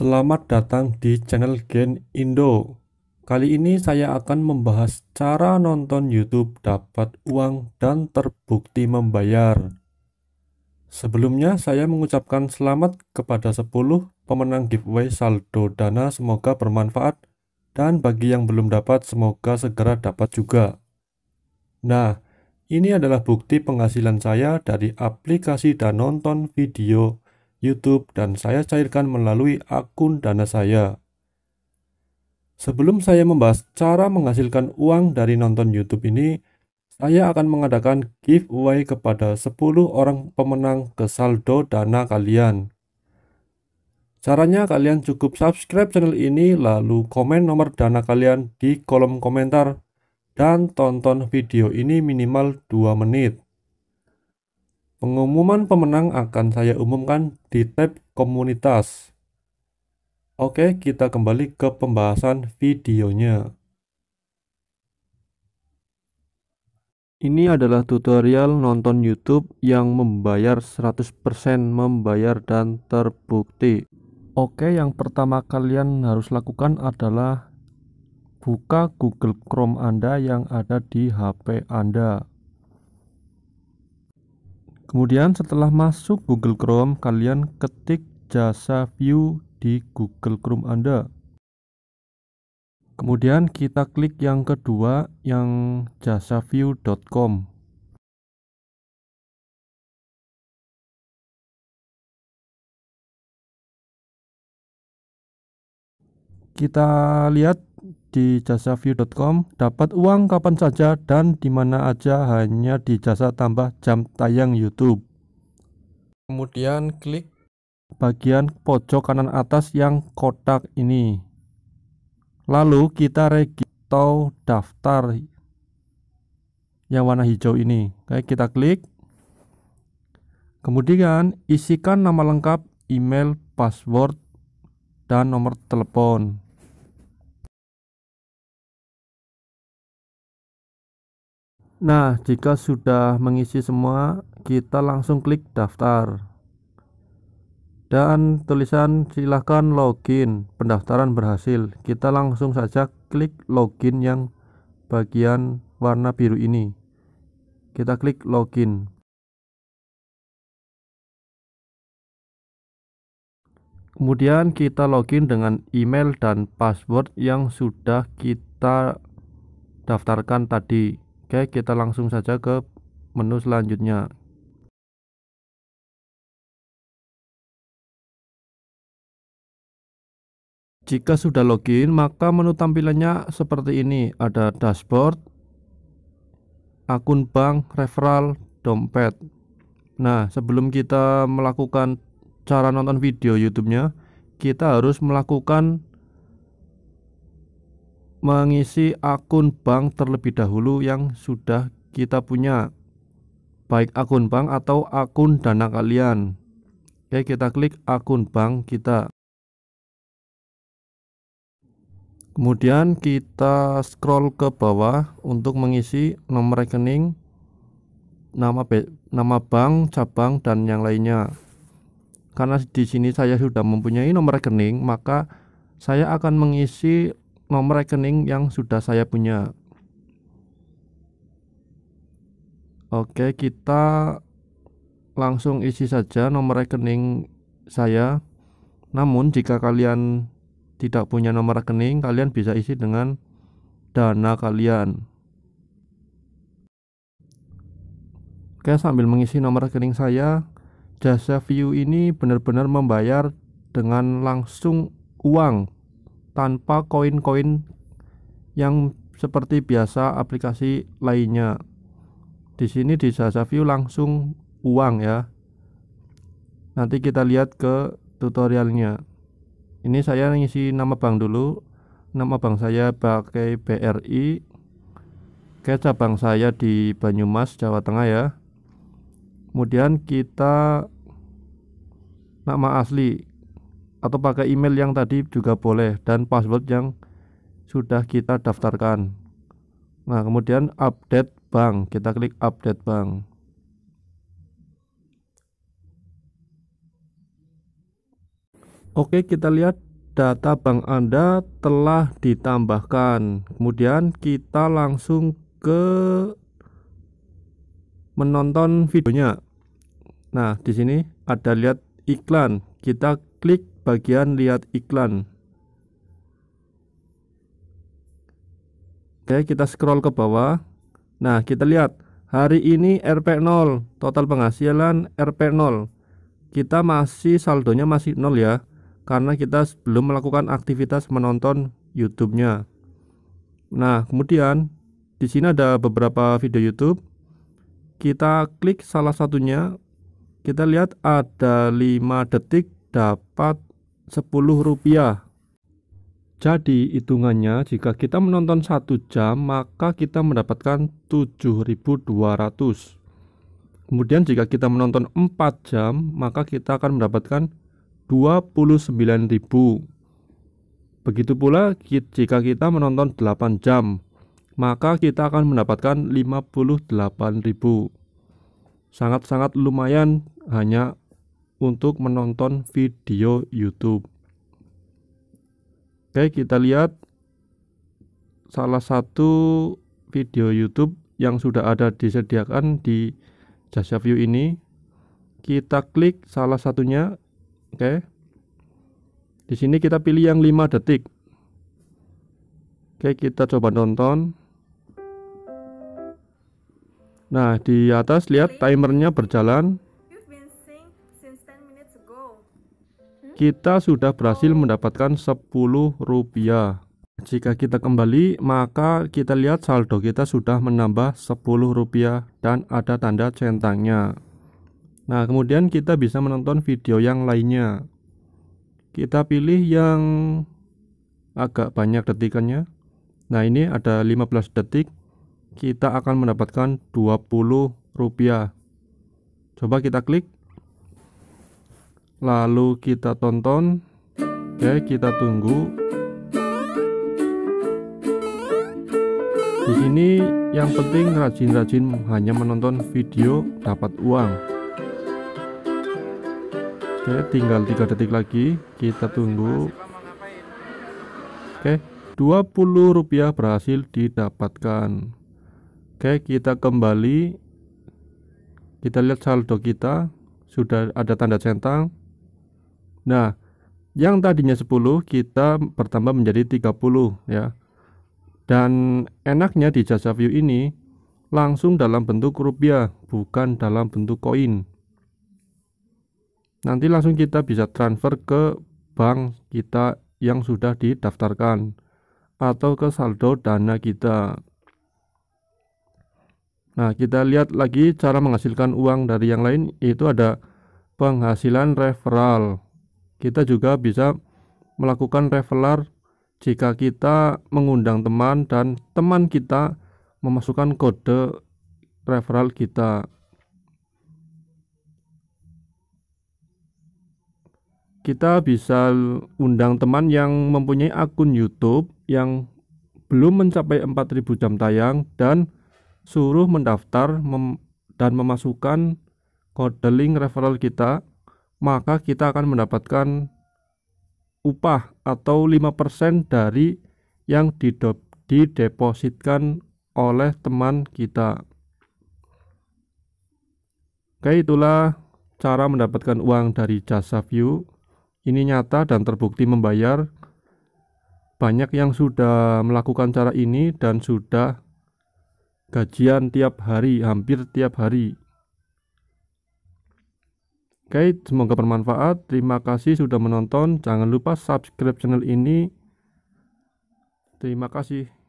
Selamat datang di channel Gen Indo. Kali ini saya akan membahas cara nonton YouTube dapat uang dan terbukti membayar. Sebelumnya saya mengucapkan selamat kepada 10 pemenang giveaway saldo dana semoga bermanfaat dan bagi yang belum dapat semoga segera dapat juga. Nah, ini adalah bukti penghasilan saya dari aplikasi dan nonton video YouTube, dan saya cairkan melalui akun dana saya. Sebelum saya membahas cara menghasilkan uang dari nonton YouTube ini, saya akan mengadakan giveaway kepada 10 orang pemenang ke saldo dana kalian. Caranya kalian cukup subscribe channel ini lalu komen nomor dana kalian di kolom komentar dan tonton video ini minimal 2 menit. Pengumuman pemenang akan saya umumkan di tab komunitas. Oke, kita kembali ke pembahasan videonya. Ini adalah tutorial nonton YouTube yang membayar 100% membayar dan terbukti. Oke, yang pertama kalian harus lakukan adalah buka Google Chrome Anda yang ada di HP Anda. Kemudian setelah masuk Google Chrome, kalian ketik jasa view di Google Chrome Anda. Kemudian kita klik yang kedua yang jasaview.com. Kita lihat di jasaview.com dapat uang kapan saja dan di mana aja hanya di jasa tambah jam tayang YouTube. Kemudian klik bagian pojok kanan atas yang kotak ini. Lalu kita register daftar yang warna hijau ini. Oke, kita klik. Kemudian isikan nama lengkap, email, password, dan nomor telepon. Nah, jika sudah mengisi semua, kita langsung klik daftar. Dan tulisan silahkan login, pendaftaran berhasil. Kita langsung saja klik login yang bagian warna biru ini. Kita klik login. Kemudian kita login dengan email dan password yang sudah kita daftarkan tadi. Oke, kita langsung saja ke menu selanjutnya. Jika sudah login, maka menu tampilannya seperti ini. Ada dashboard, akun bank, referral, dompet. Nah, sebelum kita melakukan cara nonton video YouTube-nya, kita harus melakukan mengisi akun bank terlebih dahulu yang sudah kita punya baik akun bank atau akun dana kalian oke kita klik akun bank kita kemudian kita scroll ke bawah untuk mengisi nomor rekening nama nama bank cabang dan yang lainnya karena di sini saya sudah mempunyai nomor rekening maka saya akan mengisi nomor rekening yang sudah saya punya. Oke, kita langsung isi saja nomor rekening saya. Namun jika kalian tidak punya nomor rekening, kalian bisa isi dengan dana kalian. Oke, sambil mengisi nomor rekening saya, jasa view ini benar-benar membayar dengan langsung uang tanpa koin-koin yang seperti biasa aplikasi lainnya. Di sini di Sasa View langsung uang ya. Nanti kita lihat ke tutorialnya. Ini saya ngisi nama bank dulu. Nama bank saya pakai BRI. Ke cabang saya di Banyumas, Jawa Tengah ya. Kemudian kita nama asli atau pakai email yang tadi juga boleh dan password yang sudah kita daftarkan. Nah, kemudian update bank, kita klik update bank. Oke, kita lihat data bank Anda telah ditambahkan. Kemudian kita langsung ke menonton videonya. Nah, di sini ada lihat iklan. Kita klik bagian lihat iklan. Oke, kita scroll ke bawah. Nah, kita lihat hari ini RP0, total penghasilan RP0. Kita masih saldonya masih 0 ya, karena kita belum melakukan aktivitas menonton YouTube-nya. Nah, kemudian di sini ada beberapa video YouTube. Kita klik salah satunya. Kita lihat ada 5 detik dapat 10 rupiah jadi hitungannya jika kita menonton satu jam maka kita mendapatkan 7200 kemudian jika kita menonton 4 jam maka kita akan mendapatkan 29.000 begitu pula jika kita menonton 8 jam maka kita akan mendapatkan 58.000 sangat-sangat lumayan hanya untuk menonton video YouTube. Oke, kita lihat salah satu video YouTube yang sudah ada disediakan di Jasa View ini. Kita klik salah satunya. Oke. Di sini kita pilih yang 5 detik. Oke, kita coba nonton. Nah, di atas lihat timernya berjalan kita sudah berhasil mendapatkan 10 rupiah jika kita kembali maka kita lihat saldo kita sudah menambah 10 rupiah dan ada tanda centangnya nah kemudian kita bisa menonton video yang lainnya kita pilih yang agak banyak detikannya nah ini ada 15 detik kita akan mendapatkan 20 rupiah coba kita klik lalu kita tonton oke ya, kita tunggu di sini yang penting rajin-rajin hanya menonton video dapat uang oke tinggal tiga detik lagi kita tunggu oke 20 rupiah berhasil didapatkan oke kita kembali kita lihat saldo kita sudah ada tanda centang Nah, yang tadinya 10 kita bertambah menjadi 30 ya. Dan enaknya di jasa view ini langsung dalam bentuk rupiah, bukan dalam bentuk koin. Nanti langsung kita bisa transfer ke bank kita yang sudah didaftarkan atau ke saldo dana kita. Nah, kita lihat lagi cara menghasilkan uang dari yang lain itu ada penghasilan referral. Kita juga bisa melakukan revelar jika kita mengundang teman dan teman kita memasukkan kode referral kita. Kita bisa undang teman yang mempunyai akun YouTube yang belum mencapai 4000 jam tayang dan suruh mendaftar mem dan memasukkan kode link referral kita maka kita akan mendapatkan upah atau 5% dari yang didepositkan oleh teman kita. Oke, itulah cara mendapatkan uang dari jasa view. Ini nyata dan terbukti membayar. Banyak yang sudah melakukan cara ini dan sudah gajian tiap hari, hampir tiap hari. Oke, semoga bermanfaat. Terima kasih sudah menonton. Jangan lupa subscribe channel ini. Terima kasih.